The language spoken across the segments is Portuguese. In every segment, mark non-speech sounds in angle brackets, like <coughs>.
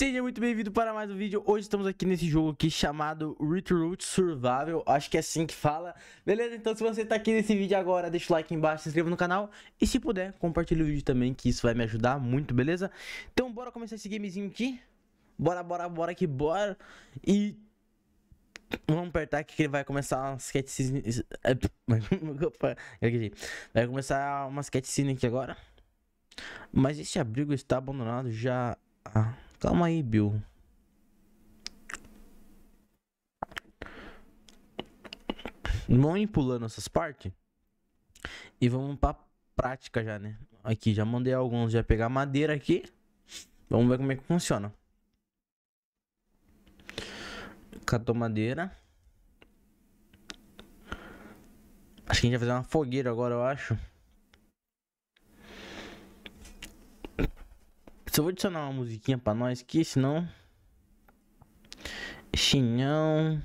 Seja muito bem-vindo para mais um vídeo. Hoje estamos aqui nesse jogo aqui chamado Retroot Survival. Acho que é assim que fala. Beleza? Então se você está aqui nesse vídeo agora, deixa o like embaixo, se inscreva no canal. E se puder, compartilhe o vídeo também, que isso vai me ajudar muito, beleza? Então bora começar esse gamezinho aqui. Bora, bora, bora que bora. E... Vamos apertar aqui que ele vai começar umas sketchzinha... <laughs> vai começar uma sketchzinha aqui agora. Mas esse abrigo está abandonado já... Ah. Calma aí, Bill. Vamos ir pulando essas partes. E vamos pra prática já, né? Aqui, já mandei alguns já pegar madeira aqui. Vamos ver como é que funciona. Catou madeira. Acho que a gente vai fazer uma fogueira agora, eu acho. Só vou adicionar uma musiquinha pra nós aqui, senão... Chinhão...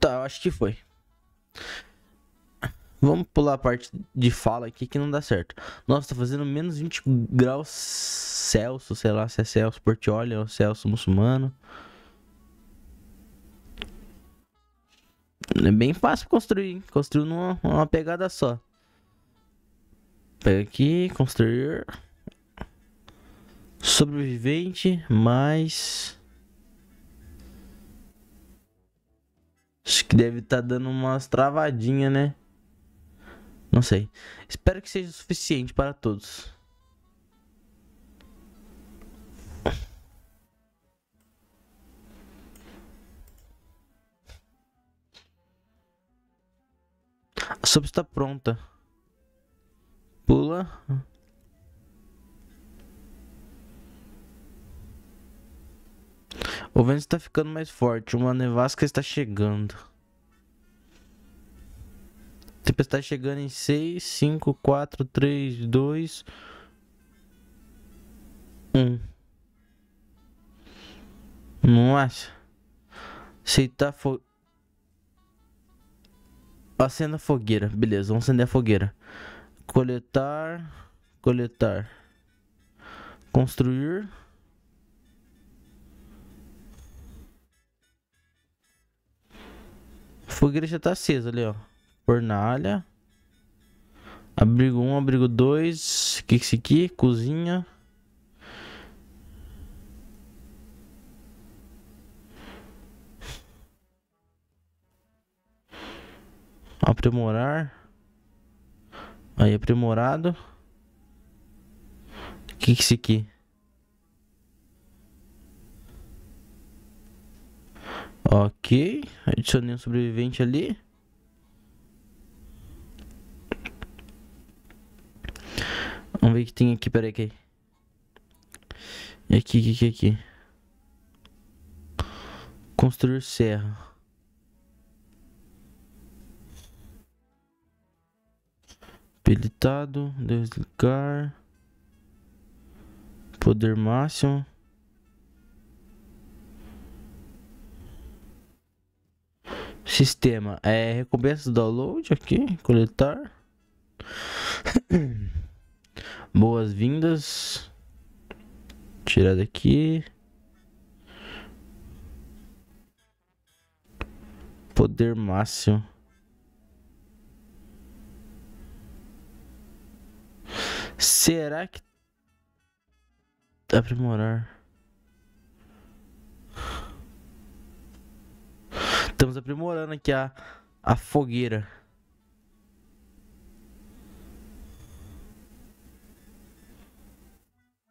Tá, eu acho que foi. Vamos pular a parte de fala aqui que não dá certo. Nossa, tá fazendo menos 20 graus Celsius, sei lá se é Celsius Portioli ou Celsius muçulmano. É bem fácil construir, construiu numa, numa pegada só. Pega aqui, construir. Sobrevivente, mais... Acho que deve estar tá dando umas travadinhas, né? Não sei. Espero que seja o suficiente para todos. sopa está pronta. Pula. O vento está ficando mais forte. Uma nevasca está chegando. Tempestade tipo, chegando em 6, 5, 4, 3, 2, 1. Nossa. Se está fo... Acenda a fogueira. Beleza, vamos acender a fogueira. Coletar. Coletar. Construir. A fogueira já tá acesa ali, ó. Fornalha. Abrigo 1, um, abrigo 2. O que é isso aqui? Cozinha. aprimorar aí aprimorado o que que é isso aqui ok adicionei um sobrevivente ali vamos ver o que tem aqui peraí é aqui e aqui aqui é aqui, aqui. construir serra habilitado, desligar, poder máximo. Sistema, é recompensa download aqui, coletar. <coughs> Boas-vindas. Tirar daqui. Poder máximo. Será que aprimorar? Estamos aprimorando aqui a, a fogueira.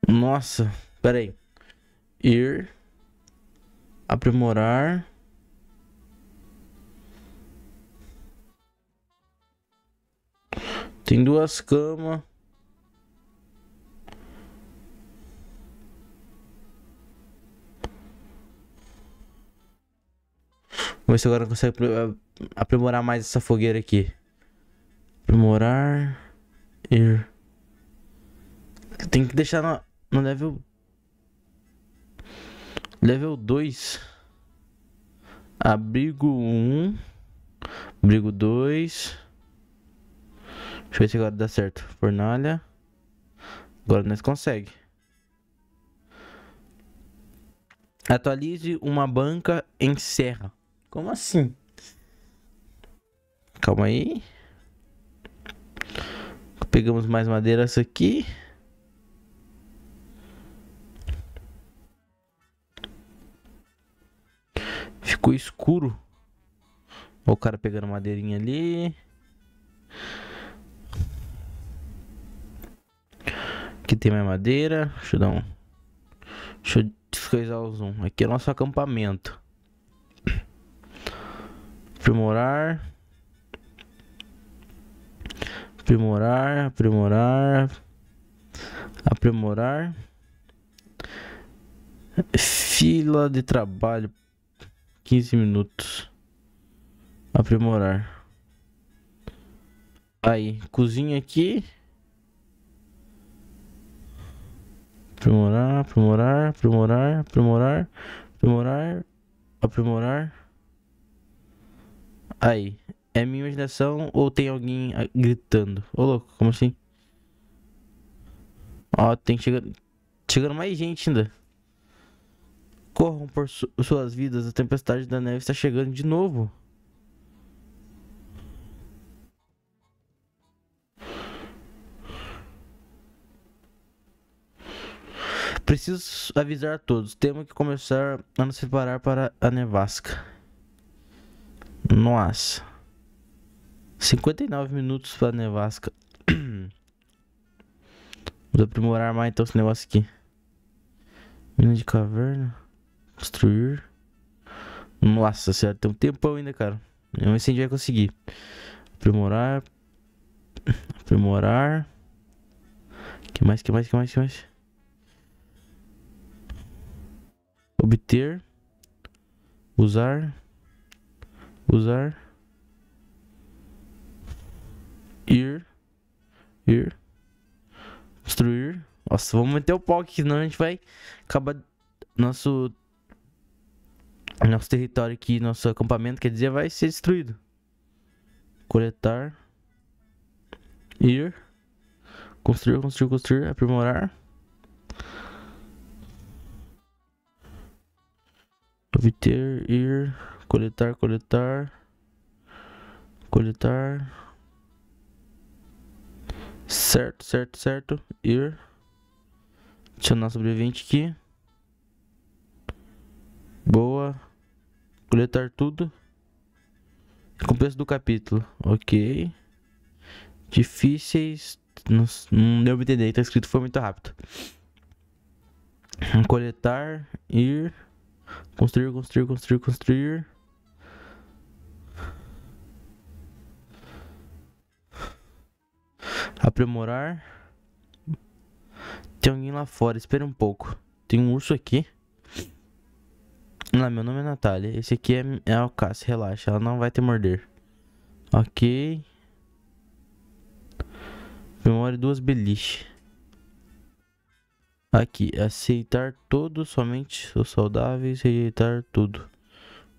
Nossa, peraí. Ir aprimorar. Tem duas camas. Vamos ver se agora consegue ah, aprimorar mais essa fogueira aqui. Aprimorar. Ir. Tem que deixar no, no level. Level 2. Abrigo 1. Um. Abrigo 2. Deixa eu ver se agora dá certo. Fornalha. Agora nós consegue. Atualize uma banca em serra. Como assim? Calma aí. Pegamos mais madeiras aqui. Ficou escuro. Olha o cara pegando madeirinha ali. Aqui tem mais madeira. Deixa eu dar um. Deixa eu descoisar o zoom. Aqui é o nosso acampamento aprimorar, aprimorar, aprimorar, aprimorar, fila de trabalho, 15 minutos, aprimorar. Aí, cozinha aqui. Aprimorar, aprimorar, aprimorar, aprimorar, aprimorar, aprimorar. Aí, é minha imaginação ou tem alguém ah, gritando? Ô louco, como assim? Ó, tem chegando, chegando mais gente ainda. Corram por su suas vidas, a tempestade da neve está chegando de novo. Preciso avisar a todos, temos que começar a nos preparar para a nevasca. Nossa. 59 minutos pra nevasca. <clears throat> Vamos aprimorar mais então esse negócio aqui. Mina de caverna. Construir. Nossa senhora, tem um tempão ainda, cara. Eu ver se a gente vai conseguir. Aprimorar. Aprimorar. Que mais, que mais, que mais, que mais? Obter. Usar usar ir ir destruir nossa vamos meter o pau aqui senão a gente vai acabar nosso nosso território aqui nosso acampamento quer dizer vai ser destruído coletar ir construir construir construir aprimorar obter ir Coletar, coletar. Coletar. Certo, certo, certo. Ir. Adicionar sobrevivente aqui. Boa. Coletar tudo. Recompensa do capítulo. Ok. Difíceis. Não, deu pra entender. Tá escrito foi muito rápido. Coletar. Ir. Construir, construir, construir, construir. Aprimorar. Tem alguém lá fora, espera um pouco. Tem um urso aqui. Não, meu nome é Natália. Esse aqui é, é Alcace, relaxa. Ela não vai te morder. Ok. Memória duas beliche. Aqui, aceitar todos, somente os saudáveis, rejeitar tudo.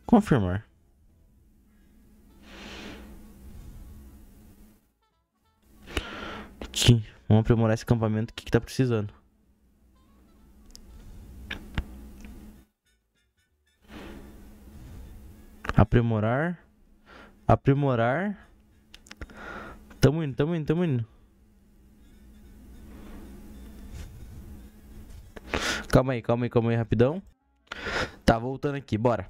Confirmar. Vamos aprimorar esse acampamento que tá precisando. Aprimorar. Aprimorar. Tamo indo, tamo indo, tamo indo. Calma aí, calma aí, calma aí, rapidão. Tá, voltando aqui, bora.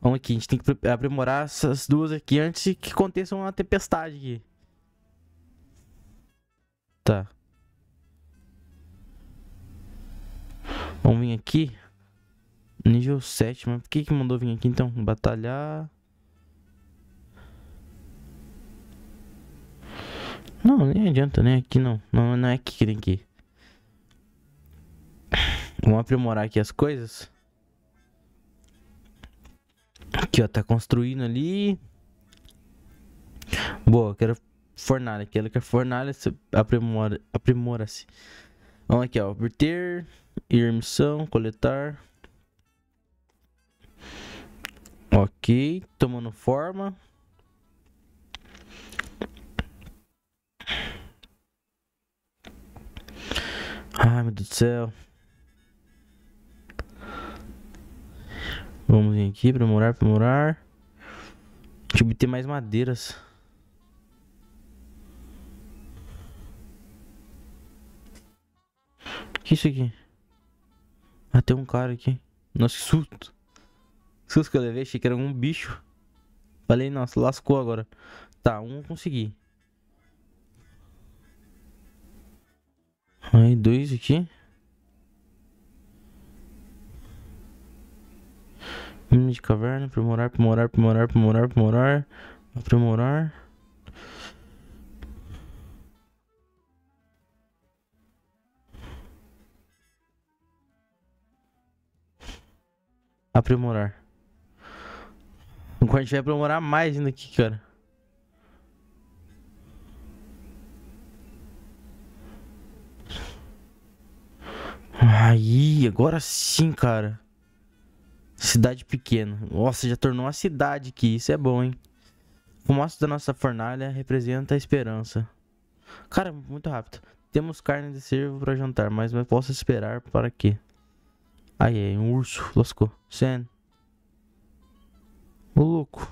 Vamos aqui, a gente tem que aprimorar essas duas aqui antes que aconteça uma tempestade aqui. Tá. Vamos vir aqui. Nível 7, mas por que que mandou vir aqui então? Batalhar... Não, nem adianta, nem aqui não. Não, não é aqui que tem que ir. Vamos aprimorar aqui as coisas. Aqui, ó, tá construindo ali. Boa, quero fornalha, aquela que fornalha aprimora-se. Aprimora Vamos aqui, ó. Obter, irmissão, coletar. Ok, tomando forma. Ai, meu Deus do céu. Vamos vir aqui, aprimorar, aprimorar. Deixa eu obter mais madeiras. que isso aqui? Ah, tem um cara aqui. Nossa, que susto. Que susto que eu levei, achei que era um bicho. Falei, nossa, lascou agora. Tá, um consegui. Aí, dois aqui. Mina de caverna, aprimorar, aprimorar, aprimorar, aprimorar, aprimorar, aprimorar. aprimorar. Enquanto a gente vai aprimorar mais ainda aqui, cara. Aí, agora sim, cara. Cidade pequena. Nossa, já tornou uma cidade aqui. Isso é bom, hein? O fumaço da nossa fornalha representa a esperança. Cara, muito rápido. Temos carne de cervo para jantar, mas não posso esperar para quê? Aí, um urso, lascou. Sen. O louco.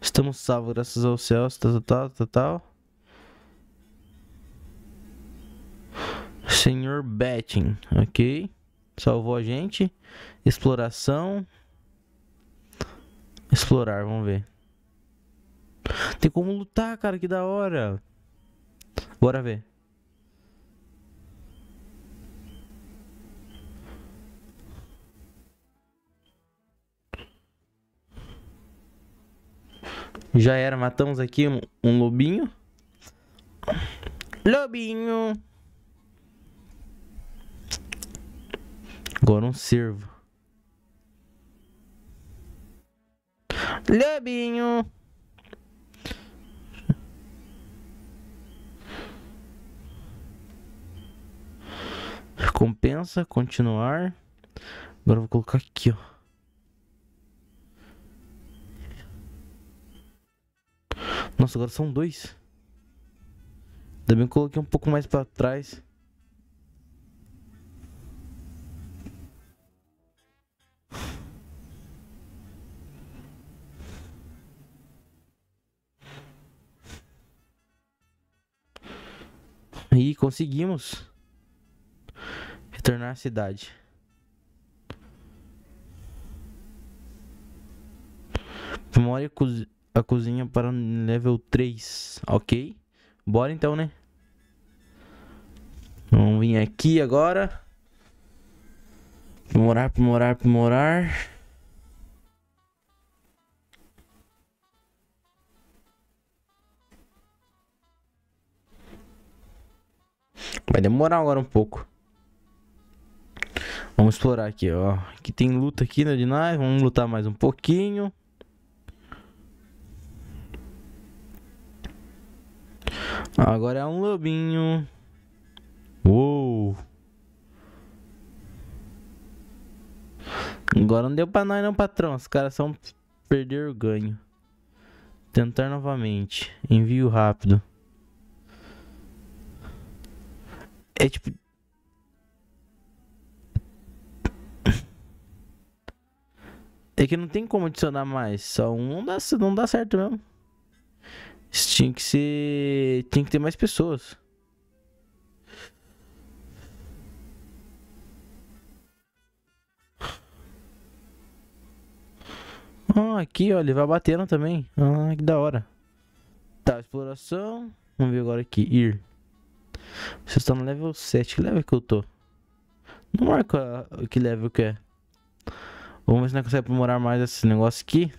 Estamos salvos graças ao céu, tal, tal, tal, tal. Senhor Betting, ok? Salvou a gente. Exploração. Explorar, vamos ver. Tem como lutar, cara, que da hora. Bora ver. Já era, matamos aqui um, um lobinho. Lobinho! Agora um cervo. Lebinho. Recompensa, continuar. Agora vou colocar aqui, ó. Nossa, agora são dois. Ainda bem que coloquei um pouco mais para trás. E conseguimos retornar à cidade. Memória a cozinha para level 3, ok? Bora então, né? Vamos vir aqui agora. Aprimorar, aprimorar, aprimorar. Vai demorar agora um pouco. Vamos explorar aqui, ó. Aqui tem luta aqui, né, de nós. Vamos lutar mais um pouquinho. Agora é um lobinho. Uou. Agora não deu pra nós não, patrão. Os caras são perder o ganho. Tentar novamente. Envio rápido. É tipo. <laughs> É que não tem como adicionar mais. Só um não dá, não dá certo mesmo. Isso tinha que ser. Tinha que ter mais pessoas. Ah, aqui, olha, ele vai batendo também. Ah, que da hora. Tá, exploração. Vamos ver agora aqui. Ir você está no level 7. Que level que eu tô? Não marca que level que é. Vamos ver se não consegue aprimorar mais esse negócio aqui.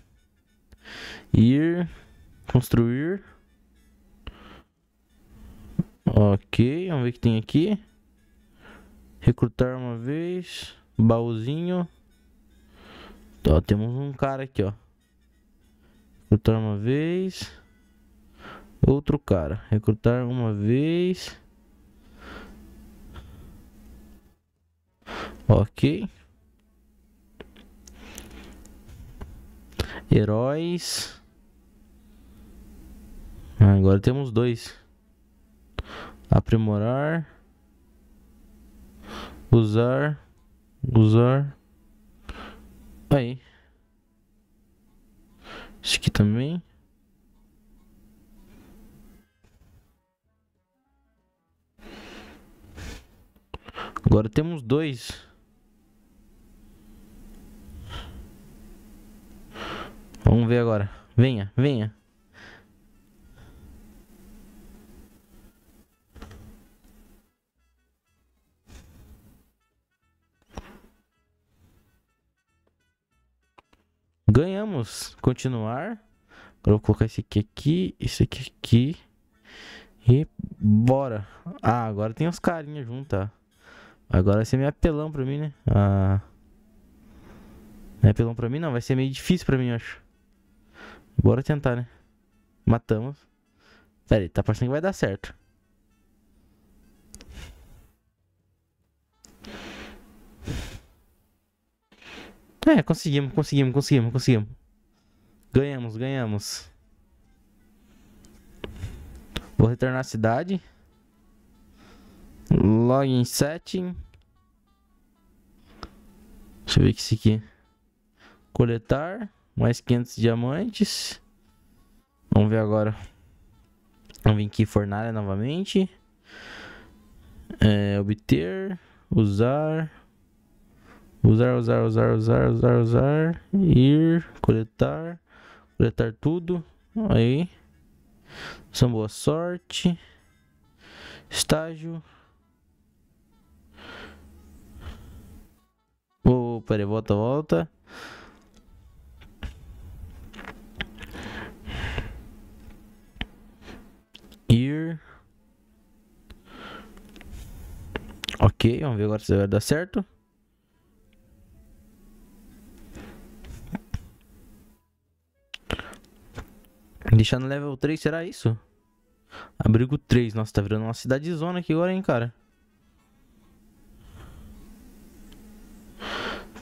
Ir. Construir. Ok, vamos ver o que tem aqui. Recrutar uma vez. Baúzinho. Ó, temos um cara aqui, ó. Recrutar uma vez. Outro cara. Recrutar uma vez. Ok. Heróis. Ah, agora temos dois. Aprimorar. Usar. Usar. Aí. Isso aqui também. Agora temos dois. Vamos ver agora. Venha, venha. Ganhamos. Continuar. Agora vou colocar esse aqui aqui, esse aqui aqui. E bora. Ah, agora tem os carinhas juntas. Agora vai ser meio apelão pra mim, né? Ah. Não é apelão pra mim, não. Vai ser meio difícil pra mim, eu acho. Bora tentar, né? Matamos. Pera aí, tá parecendo que vai dar certo. É, conseguimos, conseguimos, conseguimos, conseguimos. Ganhamos, ganhamos. Vou retornar à cidade. Login setting. Deixa eu ver o que é isso aqui. Coletar. Mais 500 diamantes. Vamos ver agora. Vamos vir aqui fornalha novamente. É, obter, usar, usar, usar, usar, usar, usar, usar, ir, coletar, coletar tudo. Aí, são boa sorte, estágio. Opa, oh, peraí, volta, volta. vamos ver agora se vai dar certo. Deixar no level 3, será isso? Abrigo 3. Nossa, tá virando uma cidade zona aqui agora, hein, cara.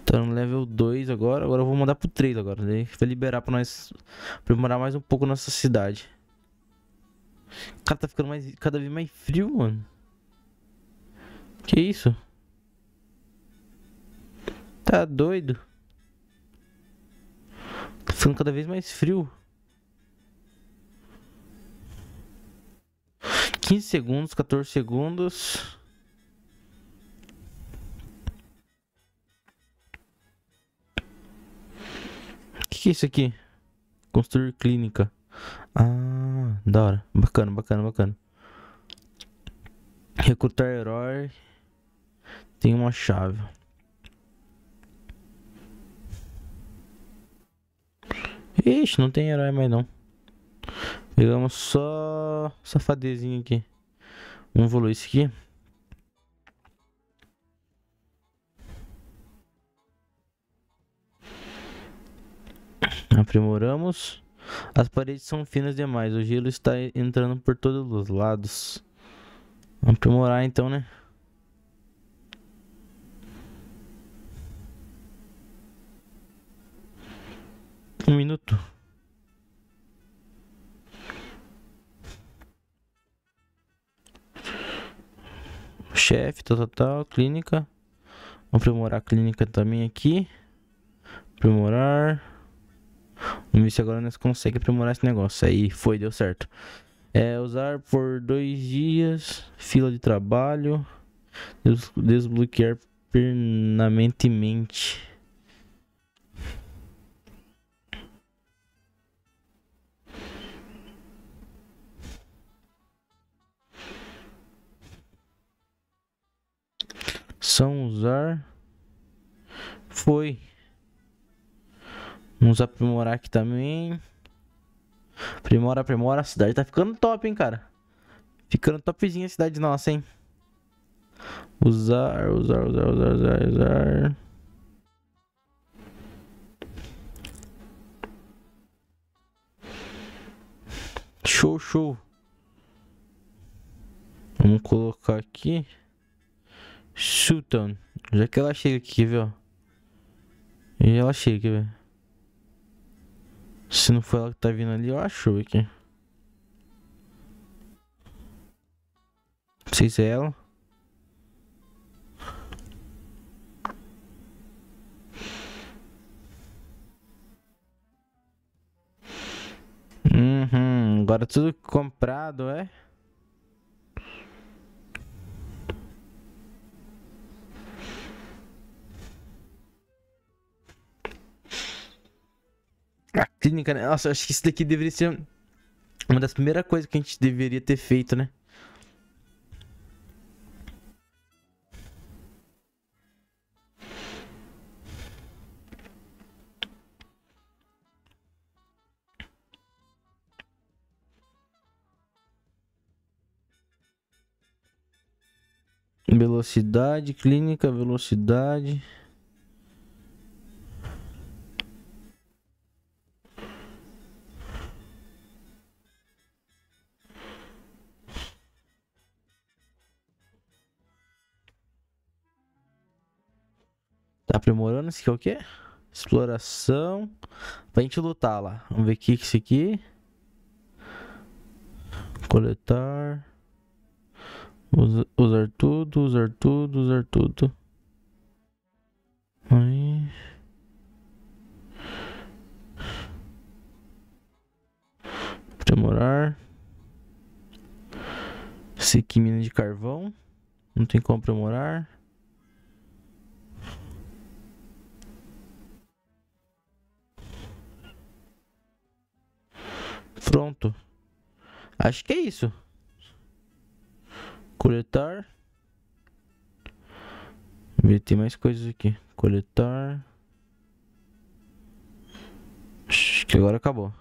Tá no level 2 agora. Agora eu vou mandar pro 3 agora. Né? Vai liberar pra nós aprimorar mais um pouco nossa cidade. Cara, tá ficando mais, cada vez mais frio, mano. Que isso? Tá doido? Tá ficando cada vez mais frio. 15 segundos, 14 segundos. O que, que é isso aqui? Construir clínica. Ah, da hora. Bacana, bacana, bacana. Recrutar herói. Tem uma chave. Ixi, não tem herói mais não. Pegamos só safadezinho aqui. Vamos evoluir isso aqui. Aprimoramos. As paredes são finas demais. O gelo está entrando por todos os lados. Vamos aprimorar então, né? minuto. Chefe, tal, tal, tal, clínica. Vamos aprimorar a clínica também aqui. Aprimorar. Vamos ver se agora nós conseguimos aprimorar esse negócio. Aí, foi, deu certo. É, usar por dois dias. Fila de trabalho. Des desbloquear permanentemente. São usar foi. Vamos aprimorar aqui também. Aprimora, aprimora. A cidade tá ficando top, hein, cara. Ficando topzinha a cidade nossa, hein. Usar, usar, usar, usar, usar, usar. Show, show. Vamos colocar aqui. Chutando, Já que ela chega aqui, viu? E ela chega aqui, velho. Se não foi ela que tá vindo ali, eu acho aqui. Não sei se é ela. Uhum, agora tudo comprado, é? clínica, né? Nossa, acho que isso daqui deveria ser uma das primeiras coisas que a gente deveria ter feito, né? Velocidade, clínica, velocidade. Arms, que é o que? Exploração. Pra gente lutar lá. Vamos ver o que, que é isso aqui. Coletar. Usa, usar tudo, usar tudo, usar tudo. Aí. Aprimorar. Esse aqui, é mina de carvão. Não tem como aprimorar. Pronto. Acho que é isso. Coletar. ver tem mais coisas aqui. Coletar. Acho que agora acabou.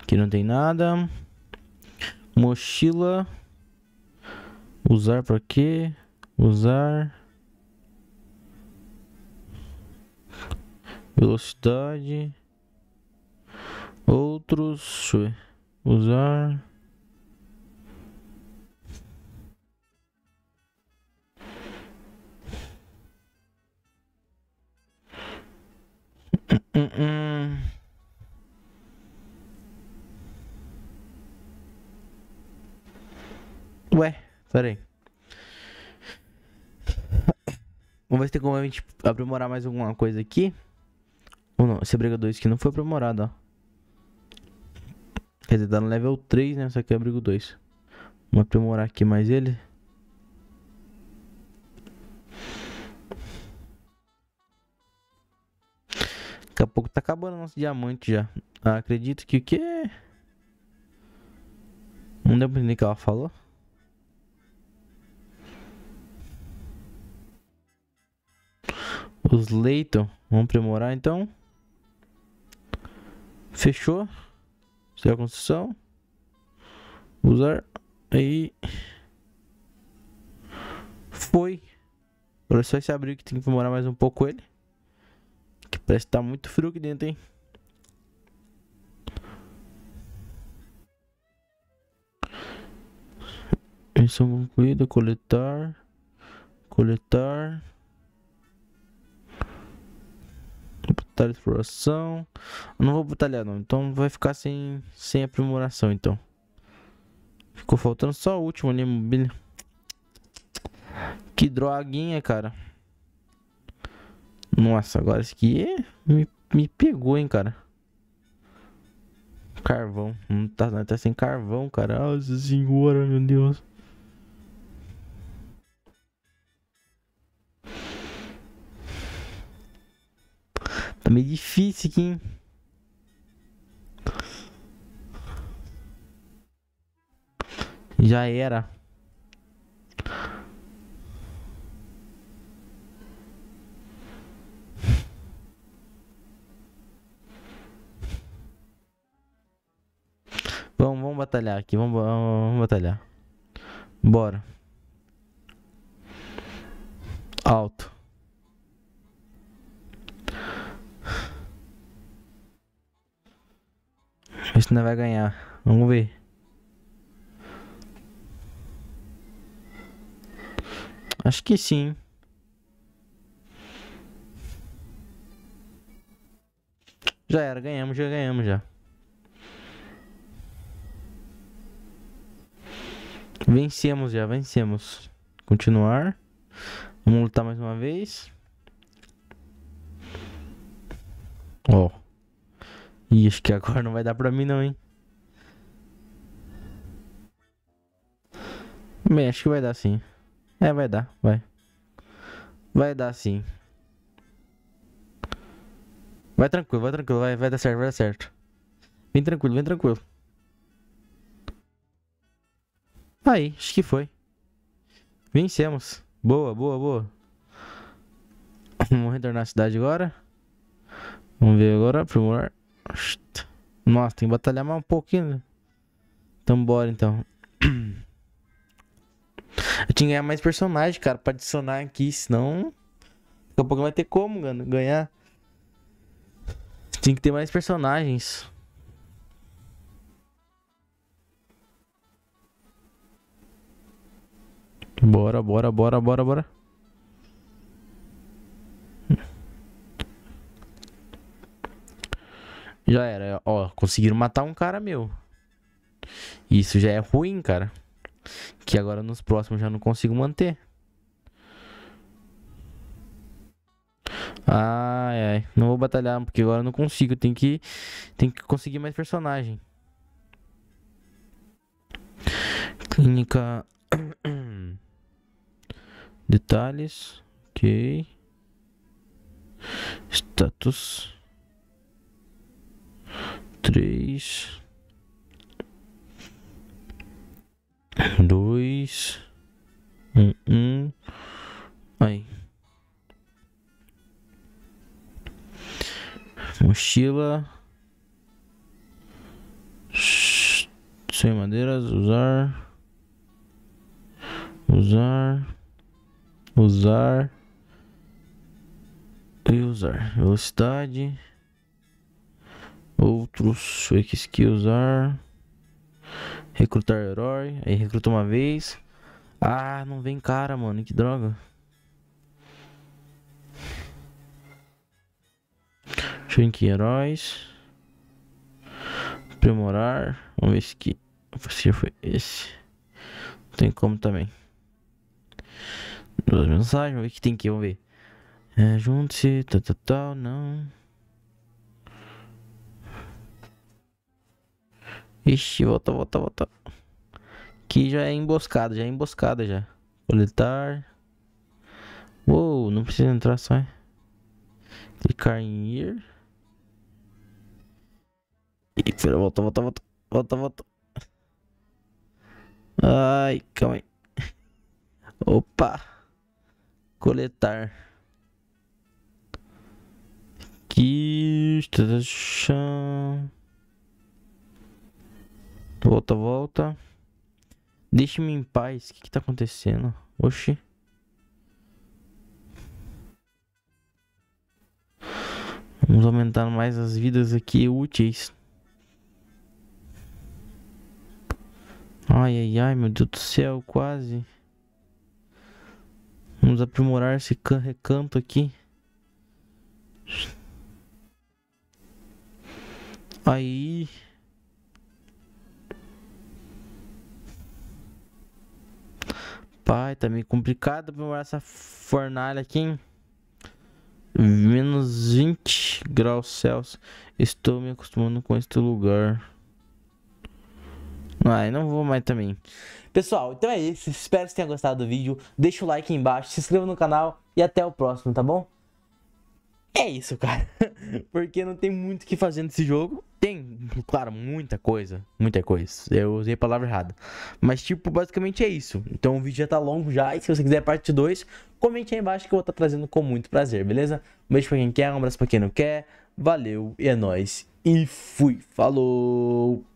Aqui não tem nada. Mochila. Usar para quê? Usar. Velocidade. Outros. Usar. Uh <coughs> -uh. Ué, peraí. Vamos ver se tem como a gente aprimorar mais alguma coisa aqui. Ou não, esse abrigador aqui não foi aprimorado, ó. Quer dizer, tá no level 3, né? Só que é abrigo 2. Vamos aprimorar aqui mais ele. Daqui a pouco tá acabando nosso diamante já. Ah, acredito que o que? Não deu pra entender o que ela falou. Os leitos Vamos aprimorar então. Fechou. Iniciar é a construção. Usar. Aí. Foi. Agora é só esse abrir que tem que demorar mais um pouco ele. Que parece que tá muito frio aqui dentro, hein? Missão é concluída, coletar, coletar, exploração. Não vou botar não, então vai ficar sem, sem aprimoração então. Ficou faltando só o último ali, mobília. Que droguinha, cara. Nossa, agora isso aqui me, me pegou, hein, cara. Carvão. Não hum, tá, não tá sem carvão, cara. Nossa senhora, meu Deus. meio difícil aqui, hein? Já era. Vamos, vamos batalhar aqui, vamos, vamos batalhar. Bora. Alto. Ver se não vai ganhar. Vamos ver. Acho que sim. Já era, ganhamos, já ganhamos já. Vencemos já, vencemos. Continuar. Vamos lutar mais uma vez. Ó. Oh. Ih, acho que agora não vai dar pra mim não, hein? Bem, acho que vai dar sim. É, vai dar, vai. Vai dar sim. Vai tranquilo, vai tranquilo, vai, vai dar certo, vai dar certo. Vem tranquilo, vem tranquilo. Aí, acho que foi. Vencemos. Boa, boa, boa. Vamos retornar à cidade agora. Vamos ver agora, aprimorar. Nossa, tem que batalhar mais um pouquinho. Né? Então bora então. <clears throat> Eu tinha que ganhar mais personagem, cara, pra adicionar aqui, senão. Daqui a pouco vai ter como ganhar. Tem que ter mais personagens. Bora, bora, bora, bora, bora. Já era, ó, conseguiram matar um cara meu. Isso já é ruim, cara. Que agora nos próximos já não consigo manter. Ai, ai. Não vou batalhar, porque agora eu não consigo. Tem que, tem que conseguir mais personagem. Clínica. <coughs> Detalhes. Ok. Status três, dois, um, um. Aí. Mochila. Sem madeiras, usar. Usar. Usar. E usar. Velocidade. Outros, eu que skill usar. Recrutar herói. Aí recruta uma vez. Ah, não vem cara, mano. Que droga. Deixa eu heróis. Aprimorar. Vamos ver se que Se foi esse. Não tem como também. Duas mensagens. Vamos ver o que tem aqui. Vamos ver. É, Junte-se. Tal, tá, tal, tá, não. Ixi, volta, volta, volta. Aqui já é emboscada, já é emboscada já. Coletar. Uou, não precisa entrar, só. Clicar em ir. E pera, volta, volta, volta. Volta, volta. Ai, calma aí. <laughs> Opa. Coletar. Aqui. Está chão. Volta, volta. Deixe-me em paz. O que, que tá acontecendo? Oxi. Vamos aumentar mais as vidas aqui úteis. Ai, ai, ai, meu Deus do céu, quase. Vamos aprimorar esse recanto aqui. Aí. Pai, tá meio complicado pra morar essa fornalha aqui, hein? Menos 20 graus Celsius. Estou me acostumando com este lugar. Ai, ah, não vou mais também. Pessoal, então é isso. Espero que tenha tenham gostado do vídeo. Deixa o like aí embaixo, se inscreva no canal e até o próximo, tá bom? é isso, cara. <laughs> Porque não tem muito o que fazer nesse jogo. Tem, claro, muita coisa. Muita coisa. Eu usei a palavra errada. Mas, tipo, basicamente é isso. Então o vídeo já tá longo já. E se você quiser parte 2, comente aí embaixo que eu vou estar tá trazendo com muito prazer, beleza? Um beijo pra quem quer, um abraço pra quem não quer. Valeu e é nóis. E fui. Falou!